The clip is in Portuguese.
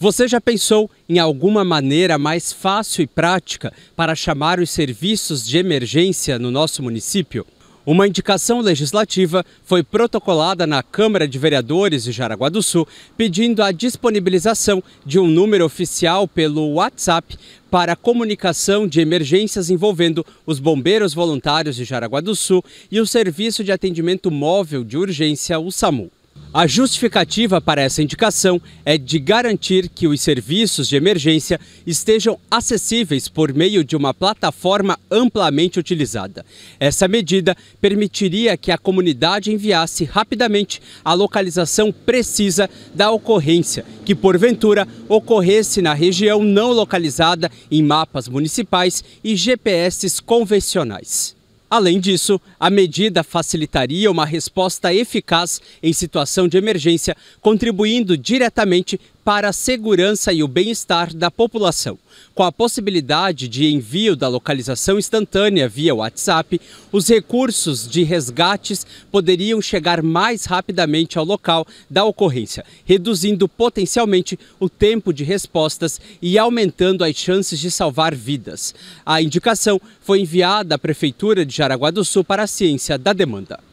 Você já pensou em alguma maneira mais fácil e prática para chamar os serviços de emergência no nosso município? Uma indicação legislativa foi protocolada na Câmara de Vereadores de Jaraguá do Sul, pedindo a disponibilização de um número oficial pelo WhatsApp para comunicação de emergências envolvendo os bombeiros voluntários de Jaraguá do Sul e o Serviço de Atendimento Móvel de Urgência, o SAMU. A justificativa para essa indicação é de garantir que os serviços de emergência estejam acessíveis por meio de uma plataforma amplamente utilizada. Essa medida permitiria que a comunidade enviasse rapidamente a localização precisa da ocorrência, que porventura ocorresse na região não localizada em mapas municipais e GPS convencionais. Além disso, a medida facilitaria uma resposta eficaz em situação de emergência, contribuindo diretamente para a segurança e o bem-estar da população. Com a possibilidade de envio da localização instantânea via WhatsApp, os recursos de resgates poderiam chegar mais rapidamente ao local da ocorrência, reduzindo potencialmente o tempo de respostas e aumentando as chances de salvar vidas. A indicação foi enviada à Prefeitura de Jaraguá do Sul para a ciência da demanda.